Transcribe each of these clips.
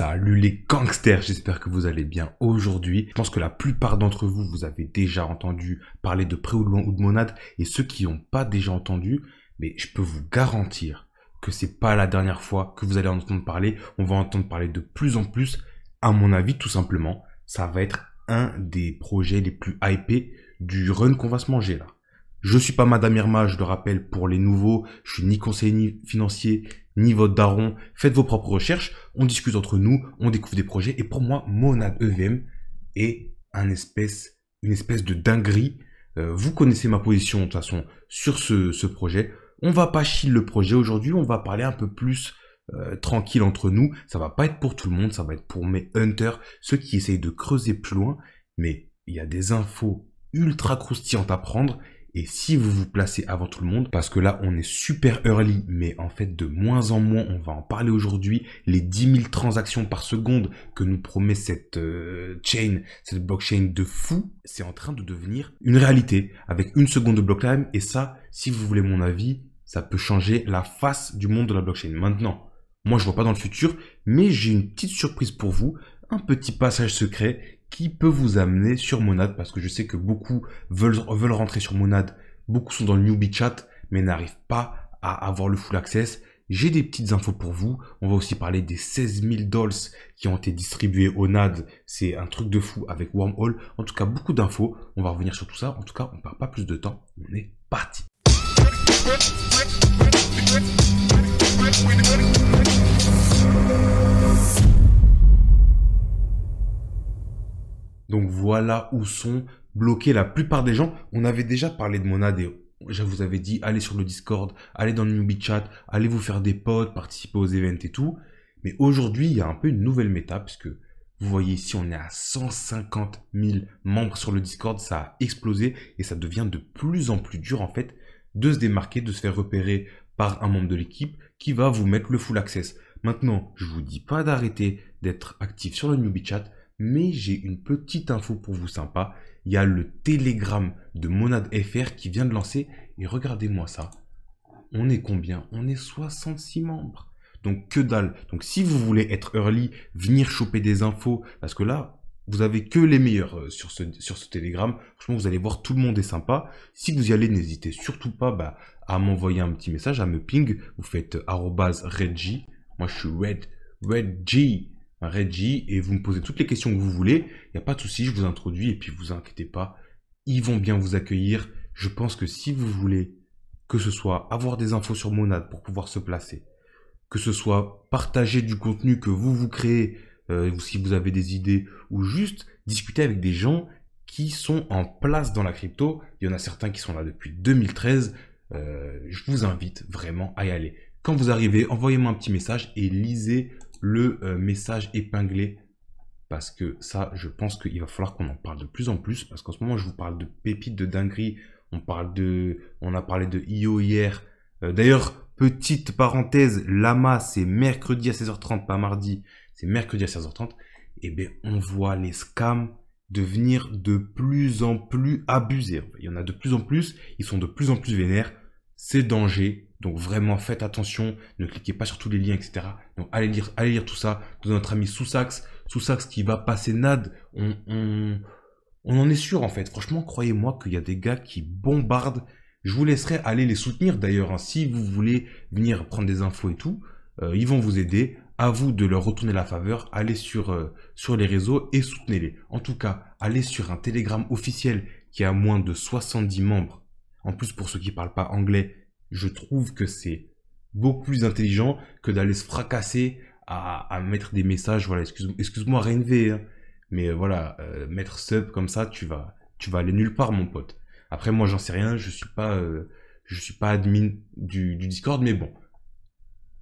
Salut les gangsters, j'espère que vous allez bien aujourd'hui. Je pense que la plupart d'entre vous, vous avez déjà entendu parler de pré ou de loin ou de monade. Et ceux qui n'ont pas déjà entendu, mais je peux vous garantir que c'est pas la dernière fois que vous allez en entendre parler. On va entendre parler de plus en plus. À mon avis, tout simplement, ça va être un des projets les plus hypés du run qu'on va se manger là. Je suis pas Madame Irma, je le rappelle pour les nouveaux. Je suis ni conseiller ni financier, ni votre daron. Faites vos propres recherches. On discute entre nous, on découvre des projets. Et pour moi, Monad EVM est un espèce, une espèce de dinguerie. Euh, vous connaissez ma position de toute façon sur ce, projet. On va pas chill le projet aujourd'hui. On va parler un peu plus euh, tranquille entre nous. Ça va pas être pour tout le monde. Ça va être pour mes hunters, ceux qui essayent de creuser plus loin. Mais il y a des infos ultra croustillantes à prendre et si vous vous placez avant tout le monde, parce que là on est super early, mais en fait de moins en moins, on va en parler aujourd'hui, les 10 000 transactions par seconde que nous promet cette euh, chaîne, cette blockchain de fou, c'est en train de devenir une réalité avec une seconde de block time. Et ça, si vous voulez mon avis, ça peut changer la face du monde de la blockchain. Maintenant, moi je vois pas dans le futur, mais j'ai une petite surprise pour vous, un petit passage secret qui peut vous amener sur Monade parce que je sais que beaucoup veulent, veulent rentrer sur Monade. beaucoup sont dans le newbie chat, mais n'arrivent pas à avoir le full access. J'ai des petites infos pour vous. On va aussi parler des 16 000 dolls qui ont été distribués au NAD. C'est un truc de fou avec Wormhole. En tout cas, beaucoup d'infos. On va revenir sur tout ça. En tout cas, on ne perd pas plus de temps. On est parti. Donc voilà où sont bloqués la plupart des gens. On avait déjà parlé de monade et je vous avais dit, allez sur le Discord, allez dans le newbie chat, allez vous faire des potes, participer aux events et tout. Mais aujourd'hui, il y a un peu une nouvelle méta, puisque vous voyez ici, on est à 150 000 membres sur le Discord, ça a explosé et ça devient de plus en plus dur en fait de se démarquer, de se faire repérer par un membre de l'équipe qui va vous mettre le full access. Maintenant, je vous dis pas d'arrêter d'être actif sur le newbie chat, mais j'ai une petite info pour vous sympa. Il y a le Telegram de Monade FR qui vient de lancer. Et regardez-moi ça. On est combien On est 66 membres. Donc que dalle. Donc si vous voulez être early, venir choper des infos, parce que là, vous avez que les meilleurs euh, sur ce, sur Telegram. Franchement, vous allez voir, tout le monde est sympa. Si vous y allez, n'hésitez surtout pas bah, à m'envoyer un petit message, à me ping. Vous faites euh, arrobase Moi, je suis Red, Red Reggie, et vous me posez toutes les questions que vous voulez. Il n'y a pas de souci, je vous introduis, et puis vous inquiétez pas, ils vont bien vous accueillir. Je pense que si vous voulez que ce soit avoir des infos sur monade pour pouvoir se placer, que ce soit partager du contenu que vous vous créez, euh, ou si vous avez des idées, ou juste discuter avec des gens qui sont en place dans la crypto. Il y en a certains qui sont là depuis 2013. Euh, je vous invite vraiment à y aller. Quand vous arrivez, envoyez-moi un petit message et lisez le euh, message épinglé parce que ça, je pense qu'il va falloir qu'on en parle de plus en plus, parce qu'en ce moment, je vous parle de pépites de dinguerie, on parle de, on a parlé de IO hier. Euh, d'ailleurs, petite parenthèse, Lama, c'est mercredi à 16h30, pas mardi, c'est mercredi à 16h30. Et bien, on voit les scams devenir de plus en plus abusés. Il y en a de plus en plus, ils sont de plus en plus vénères. C'est danger, donc vraiment faites attention, ne cliquez pas sur tous les liens, etc. Donc allez lire, allez lire tout ça de notre ami Soussax. sousax qui va passer NAD. On, on, on en est sûr en fait. Franchement, croyez-moi qu'il y a des gars qui bombardent. Je vous laisserai aller les soutenir d'ailleurs. Hein, si vous voulez venir prendre des infos et tout, euh, ils vont vous aider. À vous de leur retourner la faveur. Allez sur, euh, sur les réseaux et soutenez-les. En tout cas, allez sur un Telegram officiel qui a moins de 70 membres. En plus, pour ceux qui ne parlent pas anglais, je trouve que c'est beaucoup plus intelligent que d'aller se fracasser à, mettre des messages. Voilà, excuse-moi, excuse RNV, hein. mais euh, voilà, euh, mettre sub comme ça, tu vas, tu vas aller nulle part, mon pote. Après, moi, j'en sais rien, je suis pas, euh, je suis pas admin du, Discord, mais bon,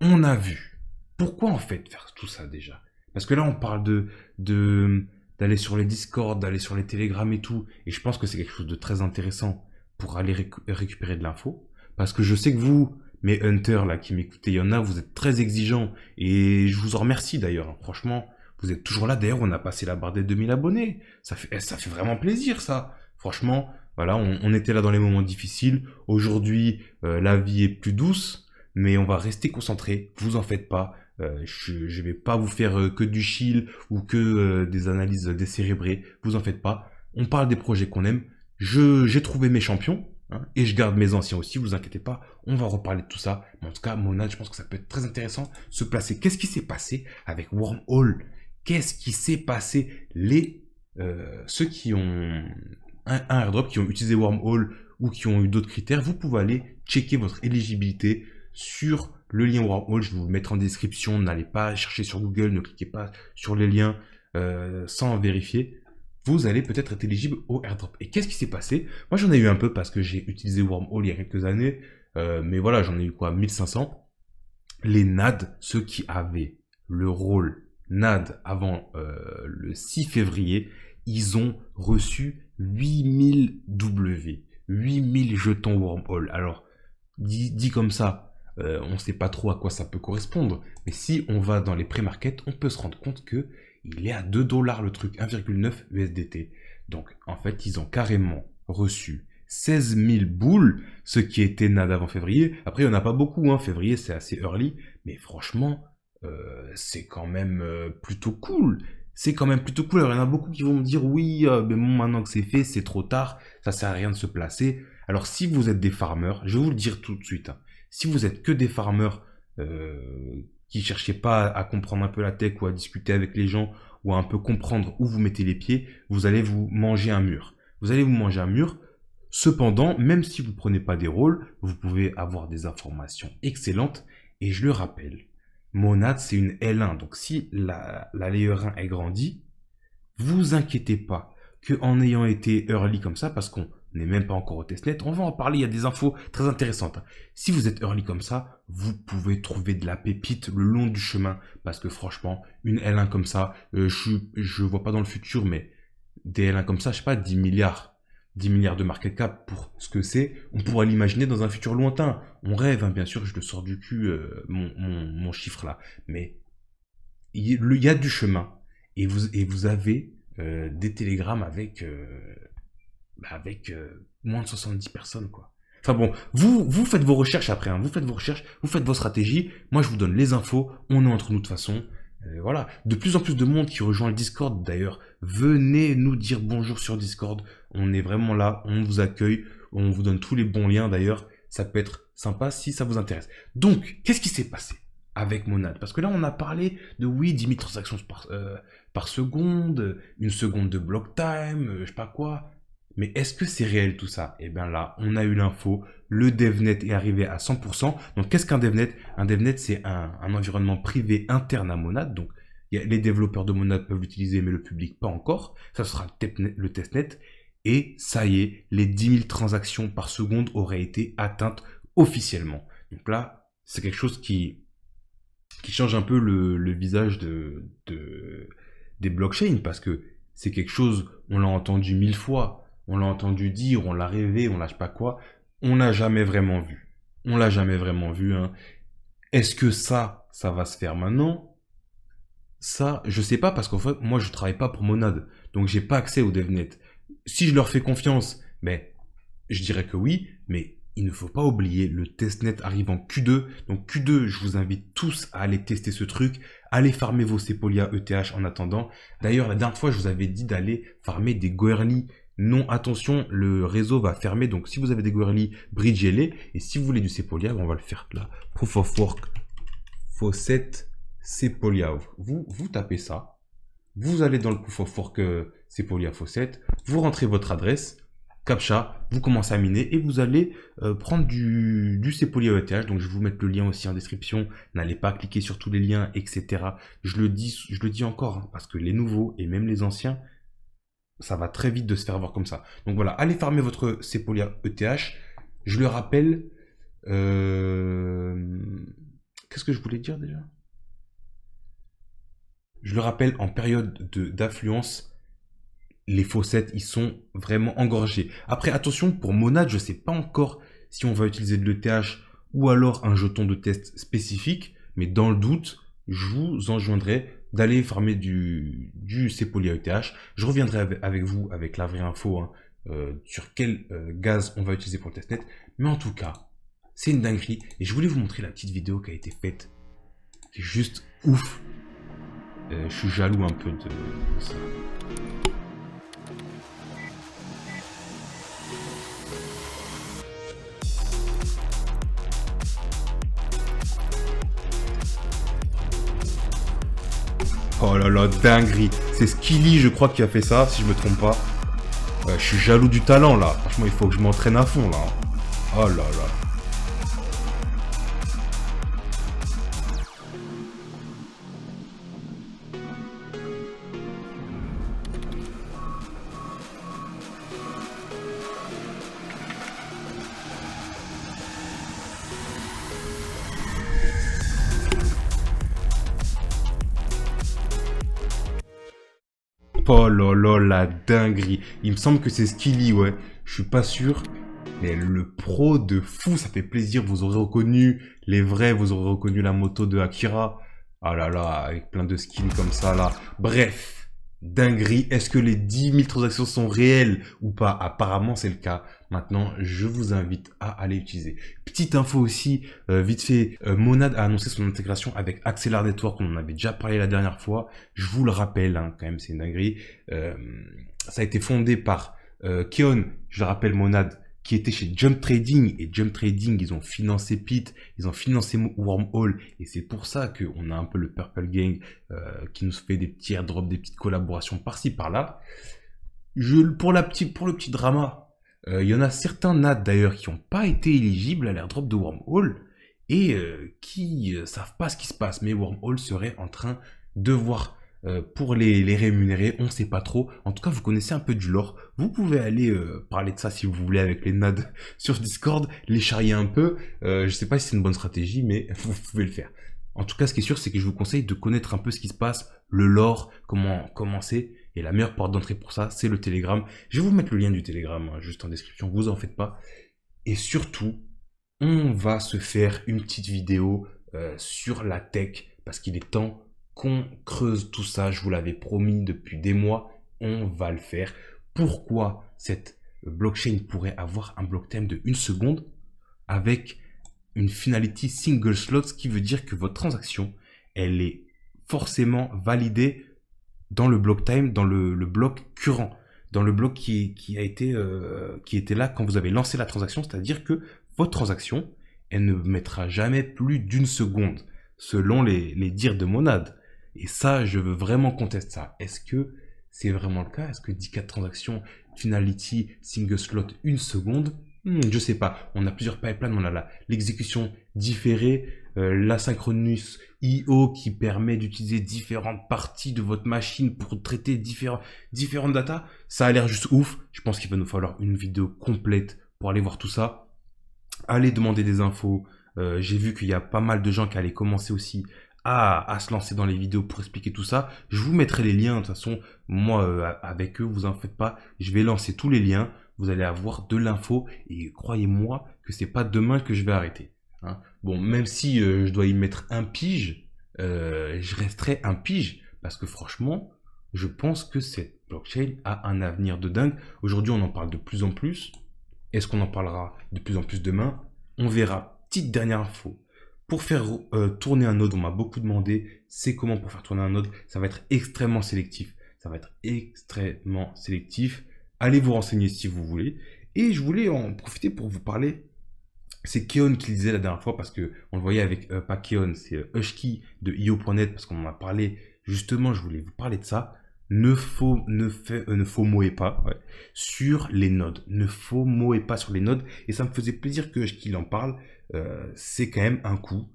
on a vu. Pourquoi en fait faire tout ça déjà Parce que là, on parle de, de d'aller sur les Discord, d'aller sur les Telegram et tout, et je pense que c'est quelque chose de très intéressant pour aller récupérer de l'info. Parce que je sais que vous, mes hunters là qui m'écoutez, il y en a, vous êtes très exigeants. Et je vous en remercie d'ailleurs, franchement. Vous êtes toujours là, d'ailleurs, on a passé la barre des 2000 abonnés. Ça fait, eh, ça fait vraiment plaisir, ça. Franchement, voilà, on, était là dans les moments difficiles. Aujourd'hui, euh, la vie est plus douce, mais on va rester concentré. Vous en faites pas. Euh, je ne vais pas vous faire euh, que du chill ou que des analyses décérébrées. Vous en faites pas. On parle des projets qu'on aime. j'ai trouvé mes champions. Hein. et je garde mes anciens aussi, vous inquiétez pas, on va reparler de tout ça. Mais en tout cas, Mona, je pense que ça peut être très intéressant se placer. Qu'est-ce qui s'est passé avec Wormhole Qu'est-ce qui s'est passé Les euh, ceux qui ont un, airdrop, qui ont utilisé Wormhole ou qui ont eu d'autres critères, vous pouvez aller checker votre éligibilité sur le lien Wormhole. Je vais vous le mettre en description. N'allez pas chercher sur Google, ne cliquez pas sur les liens euh, sans vérifier vous allez peut-être être éligible au airdrop. Et qu'est-ce qui s'est passé Moi, j'en ai eu un peu parce que j'ai utilisé Wormhole il y a quelques années. Euh, mais voilà, j'en ai eu quoi 1500. Les NAD, ceux qui avaient le rôle NAD avant euh, le 6 février, ils ont reçu 8000 W, 8000 jetons Wormhole. Alors, dit, comme ça, euh, on ne sait pas trop à quoi ça peut correspondre, mais si on va dans les pré-markets, on peut se rendre compte que il est à 2 dollars le truc, 1,9 USDT. Donc en fait, ils ont carrément reçu 16 000 boules, ce qui était nada avant février. Après, il n'y en a pas beaucoup, hein. février c'est assez early, mais franchement, euh, c'est quand même euh, plutôt cool. C'est quand même plutôt cool. Alors, il y en a beaucoup qui vont me dire oui, euh, mais bon, maintenant que c'est fait, c'est trop tard, ça sert à rien de se placer. Alors, si vous êtes des farmers, je vais vous le dire tout de suite, hein. si vous êtes que des farmers qui cherchait pas à comprendre un peu la tech ou à discuter avec les gens ou à un peu comprendre où vous mettez les pieds, vous allez vous manger un mur. Vous allez vous manger un mur. Cependant, même si vous prenez pas des rôles, vous pouvez avoir des informations excellentes. Et je le rappelle, Monade, c'est une L1. Donc si la, la layer 1 est grandi vous inquiétez pas que en ayant été early comme ça, parce qu'on n'est même pas encore au testnet. On va en parler, il y a des infos très intéressantes. Si vous êtes early comme ça, vous pouvez trouver de la pépite le long du chemin. Parce que franchement, une L1 comme ça, euh, je ne vois pas dans le futur, mais des L1 comme ça, je sais pas, 10 milliards. 10 milliards de market cap pour ce que c'est, on pourra l'imaginer dans un futur lointain. On rêve, hein, bien sûr, je le sors du cul, euh, mon, chiffre là. Mais il y a du chemin. Et vous, et vous avez euh, des télégrammes avec bah, avec euh, moins de 70 personnes, quoi. Enfin bon, vous, faites vos recherches après, hein. vous faites vos recherches, vous faites vos stratégies. Moi, je vous donne les infos, on est entre nous de toute façon. Euh, voilà, de plus en plus de monde qui rejoint le Discord d'ailleurs. Venez nous dire bonjour sur Discord, on est vraiment là, on vous accueille, on vous donne tous les bons liens d'ailleurs. Ça peut être sympa si ça vous intéresse. Donc, qu'est-ce qui s'est passé avec Monad Parce que là, on a parlé de, oui, 10 000 transactions euh, par, seconde, une seconde de block time, je sais pas quoi. Mais est-ce que c'est réel tout ça Eh bien là, on a eu l'info, le DevNet est arrivé à 100%. Donc qu'est-ce qu'un DevNet Un DevNet, c'est un, environnement privé interne à Monad. Donc les développeurs de Monad peuvent l'utiliser, mais le public pas encore. Ça sera le testnet. Et ça y est, les 10 000 transactions par seconde auraient été atteintes officiellement. Donc là, c'est quelque chose qui, qui change un peu le, visage des blockchains, parce que c'est quelque chose, on l'a entendu mille fois, on l'a entendu dire, on l'a rêvé, on lâche pas quoi, on l'a jamais vraiment vu. On l'a jamais vraiment vu. Hein. Est-ce que ça, ça va se faire maintenant Ça, je sais pas parce qu'en fait, moi, je travaille pas pour Monade, donc j'ai pas accès au DevNet. Si je leur fais confiance, mais je dirais que oui, mais il ne faut pas oublier, le testnet arrive en Q2. Donc Q2, je vous invite tous à aller tester ce truc. Allez farmer vos Sepolia ETH en attendant. D'ailleurs, la dernière fois, je vous avais dit d'aller farmer des Goerli non, attention, le réseau va fermer. Donc, si vous avez des gorilles, bridgez-les. Et si vous voulez du Sepolia, on va le faire là. Proof of Work, Faucet, Sepolia. Vous, vous tapez ça. Vous allez dans le Proof of Work, euh, Sepolia, Faucet. Vous rentrez votre adresse, CAPTCHA. Vous commencez à miner et vous allez euh, prendre du, du Sepolia ETH. Donc, je vais vous mettre le lien aussi en description. N'allez pas cliquer sur tous les liens, etc. Je le dis, je le dis encore, hein, parce que les nouveaux et même les anciens, ça va très vite de se faire voir comme ça. Donc voilà, allez farmer votre Sepolia ETH. Je le rappelle. Euh, qu'est-ce que je voulais dire déjà Je le rappelle, en période d'affluence, les fossettes, ils sont vraiment engorgés. Après, attention, pour monade, je ne sais pas encore si on va utiliser de l'ETH ou alors un jeton de test spécifique, mais dans le doute, je vous enjoindrai d'aller farmer du, du à ETH. Je reviendrai avec, vous avec la vraie info hein, euh, sur quel euh, gaz on va utiliser pour le testnet. Mais en tout cas, c'est une dinguerie. Et je voulais vous montrer la petite vidéo qui a été faite. C'est juste ouf. Euh, je suis jaloux un peu de, de ça. Oh là là, dinguerie. C'est Skilly, je crois, qui a fait ça, si je me trompe pas. Euh, je suis jaloux du talent, là. Franchement, il faut que je m'entraîne à fond, là. Oh là là. Oh là là, la dinguerie. Il me semble que c'est Skilly, ouais. Je suis pas sûr. Mais le pro de fou, ça fait plaisir. Vous aurez reconnu les vrais, vous aurez reconnu la moto de Akira. Ah là là, avec plein de skins comme ça là. Bref, dinguerie. Est-ce que les 10 000 transactions sont réelles ou pas Apparemment, c'est le cas. Maintenant, je vous invite à aller utiliser. Petite info aussi, euh, vite fait, euh, Monad a annoncé son intégration avec Accelerate Network, on en avait déjà parlé la dernière fois. Je vous le rappelle, hein, quand même, c'est une dinguerie. Euh, ça a été fondé par Keon, je le rappelle, Monad, qui était chez Jump Trading. Et Jump Trading, ils ont financé Pete, ils ont financé Wormhole. Et c'est pour ça qu'on a un peu le Purple Gang euh, qui nous fait des petits airdrops, des petites collaborations par-ci, par-là. pour, pour le petit drama, euh, il y en a certains NAT d'ailleurs qui n'ont pas été éligibles à l'airdrop de Wormhole et euh, qui qui savent pas ce qui se passe. Mais Wormhole serait en train de voir euh, pour les, rémunérer, on sait pas trop. En tout cas, vous connaissez un peu du lore. Vous pouvez aller euh, parler de ça si vous voulez avec les NAD sur Discord, les charrier un peu. Je euh, je sais pas si c'est une bonne stratégie, mais vous pouvez le faire. En tout cas, ce qui est sûr, c'est que je vous conseille de connaître un peu ce qui se passe, le lore, comment commencer. Et la meilleure porte d'entrée pour ça, c'est le Telegram. Je vais vous mettre le lien du Telegram hein, juste en description, vous en faites pas. Et surtout, on va se faire une petite vidéo sur la tech parce qu'il est temps qu'on creuse tout ça, je vous l'avais promis depuis des mois, on va le faire. Pourquoi cette blockchain pourrait avoir un block time de une seconde avec une finality single slot, ce qui veut dire que votre transaction, elle est forcément validée dans le block time, dans le, bloc current, dans le bloc qui, a été, euh, qui était là quand vous avez lancé la transaction, c'est-à-dire que votre transaction, elle ne mettra jamais plus d'une seconde, selon les dires de Monade. Et ça, je veux vraiment contester ça. Est-ce que c'est vraiment le cas Est-ce que 10-4 transactions, finality, single slot, une seconde Je hmm, Je sais pas. On a plusieurs pipelines. On a l'exécution différée, euh, l'asynchronous IO qui permet d'utiliser différentes parties de votre machine pour traiter différents, différentes data. Ça a l'air juste ouf. Je pense qu'il va nous falloir une vidéo complète pour aller voir tout ça. Allez demander des infos. Euh, j'ai vu qu'il y a pas mal de gens qui allaient commencer aussi à, se lancer dans les vidéos pour expliquer tout ça. Je vous mettrai les liens, de toute façon, moi, euh, avec eux, vous en faites pas. Je vais lancer tous les liens, vous allez avoir de l'info, et croyez-moi que n'est pas demain que je vais arrêter. Hein. Bon, même si euh, je dois y mettre un pige, euh, je resterai un pige, parce que franchement, je pense que cette blockchain a un avenir de dingue. Aujourd'hui, on en parle de plus en plus. Est-ce qu'on en parlera de plus en plus demain On verra. Petite dernière info. Pour faire euh, tourner un node, on m'a beaucoup demandé, c'est comment pour faire tourner un node Ça va être extrêmement sélectif. Ça va être extrêmement sélectif. Allez vous renseigner si vous voulez. Et je voulais en profiter pour vous parler. C'est Keon qui le disait la dernière fois parce que on le voyait avec, euh, pas Keon, c'est euh, de io.net parce qu'on m'a a parlé. Justement, je voulais vous parler de ça. Ne faut, ne fait, euh, ne faut pas sur les nodes. Ne faut pas sur les nodes. Et ça me faisait plaisir que Hushki en parle euh, c'est quand même un coût.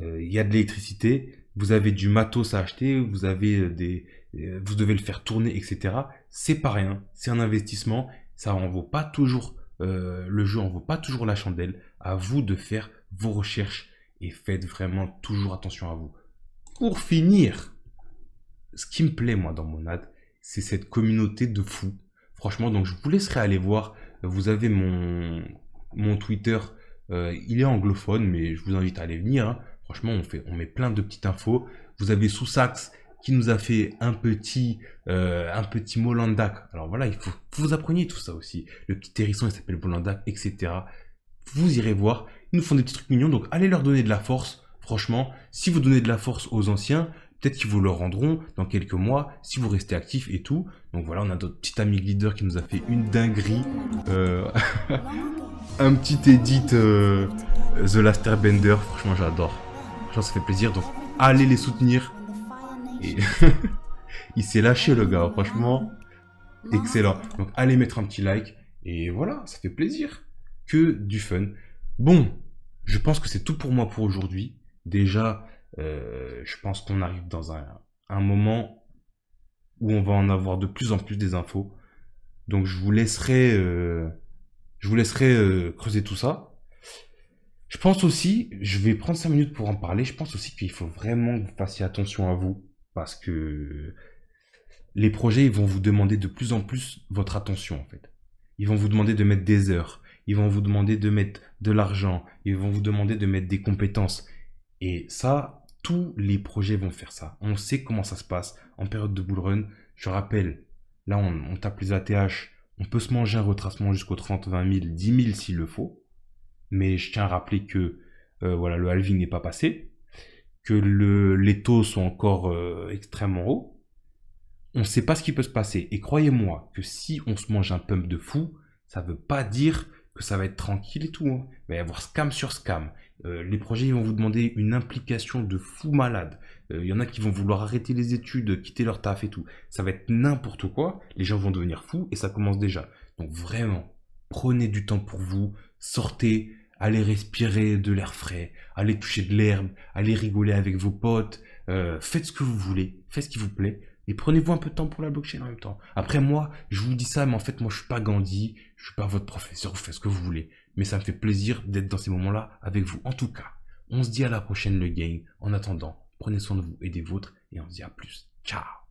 Euh, il y a de l'électricité, vous avez du matos à acheter, vous avez euh, des, vous devez le faire tourner, etc. C'est pas rien, c'est un investissement. Ça en vaut pas toujours le jeu, en vaut pas toujours la chandelle. À vous de faire vos recherches et faites vraiment toujours attention à vous. Pour finir, ce qui me plaît moi dans mon ad, c'est cette communauté de fous. Franchement, donc je vous laisserai aller voir. Vous avez mon mon Twitter euh, il est anglophone, mais je vous invite à aller venir. Hein. Franchement, on, met plein de petites infos. Vous avez Sousax qui nous a fait un petit, euh, un petit Alors voilà, il faut que vous appreniez tout ça aussi. Le petit hérisson, il s'appelle Molandak etc. Vous irez voir. Ils nous font des petits trucs mignons, donc allez leur donner de la force. Franchement, si vous donnez de la force aux anciens, Peut-être qu'ils vous le rendront dans quelques mois si vous restez actif et tout. Donc voilà, on a notre petit ami leader qui nous a fait une dinguerie. Euh, un petit edit euh, The Last Airbender. Franchement, j'adore. Franchement, ça fait plaisir. Donc allez les soutenir. il s'est lâché le gars, franchement. Excellent. Donc allez mettre un petit like. Et voilà, ça fait plaisir. Que du fun. Bon, je pense que c'est tout pour moi pour aujourd'hui. Déjà, euh, je pense qu'on arrive dans un, moment où on va en avoir de plus en plus des infos. Donc je vous laisserai, euh, je vous laisserai euh, creuser tout ça. Je pense aussi, je vais prendre 5 minutes pour en parler, je pense aussi qu'il faut vraiment que vous fassiez attention à vous. Parce que les projets, vont vous demander de plus en plus votre attention en fait. Ils vont vous demander de mettre des heures, ils vont vous demander de mettre de l'argent, ils vont vous demander de mettre des compétences, et ça, tous les projets vont faire ça. On sait comment ça se passe en période de bull run. Je rappelle, là, on, tape les ATH. On peut se manger un retracement jusqu'au 30, 20 000, 10 000 s'il le faut. Mais je tiens à rappeler que euh, voilà, le halving n'est pas passé. Que les taux sont encore euh, extrêmement hauts. On ne sait pas ce qui peut se passer. Et croyez-moi que si on se mange un pump de fou, ça ne veut pas dire que ça va être tranquille et tout. Hein. Il va y avoir scam sur scam. Euh, les projets ils vont vous demander une implication de fou malade. Euh, il y en a qui vont vouloir arrêter les études, quitter leur taf et tout. Ça va être n'importe quoi. Les gens vont devenir fous et ça commence déjà. Donc vraiment, prenez du temps pour vous, sortez, allez respirer de l'air frais, allez toucher de l'herbe, allez rigoler avec vos potes, euh, faites ce que vous voulez, faites ce qui vous plaît, et prenez-vous un peu de temps pour la blockchain en même temps. Après, moi, je vous dis ça, mais en fait, moi, je suis pas Gandhi, je suis pas votre professeur, vous faites ce que vous voulez. Mais ça me fait plaisir d'être dans ces moments-là avec vous. En tout cas, on se dit à la prochaine, le game. En attendant, prenez soin de vous et des vôtres, et on se dit à plus. Ciao